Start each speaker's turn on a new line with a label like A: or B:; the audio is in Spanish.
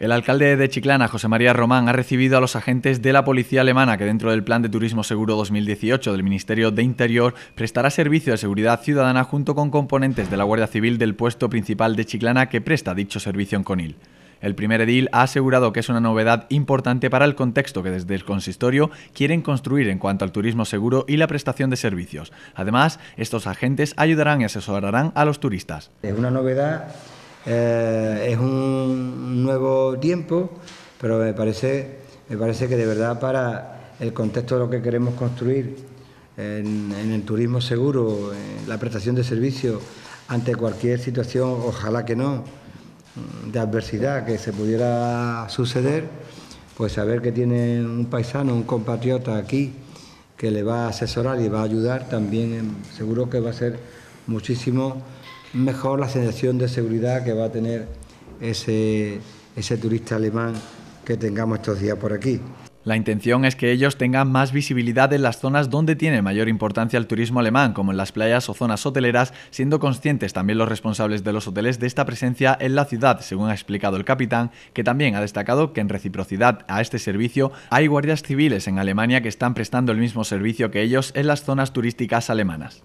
A: El alcalde de Chiclana, José María Román, ha recibido a los agentes de la policía alemana que dentro del Plan de Turismo Seguro 2018 del Ministerio de Interior prestará servicio de seguridad ciudadana junto con componentes de la Guardia Civil del puesto principal de Chiclana que presta dicho servicio en Conil. El primer edil ha asegurado que es una novedad importante para el contexto que desde el consistorio quieren construir en cuanto al turismo seguro y la prestación de servicios. Además, estos agentes ayudarán y asesorarán a los turistas.
B: Es una novedad, eh, es un tiempo, pero me parece, me parece que de verdad para el contexto de lo que queremos construir en, el turismo seguro, la prestación de servicios ante cualquier situación, ojalá que no, de adversidad que se pudiera suceder, pues saber que tiene un paisano, un compatriota aquí que le va a asesorar y va a ayudar, también seguro que va a ser muchísimo mejor la sensación de seguridad que va a tener ese
A: ese turista alemán que tengamos estos días por aquí. La intención es que ellos tengan más visibilidad en las zonas donde tiene mayor importancia el turismo alemán, como en las playas o zonas hoteleras, siendo conscientes también los responsables de los hoteles de esta presencia en la ciudad, según ha explicado el capitán, que también ha destacado que en reciprocidad a este servicio hay guardias civiles en Alemania que están prestando el mismo servicio que ellos en las zonas turísticas alemanas.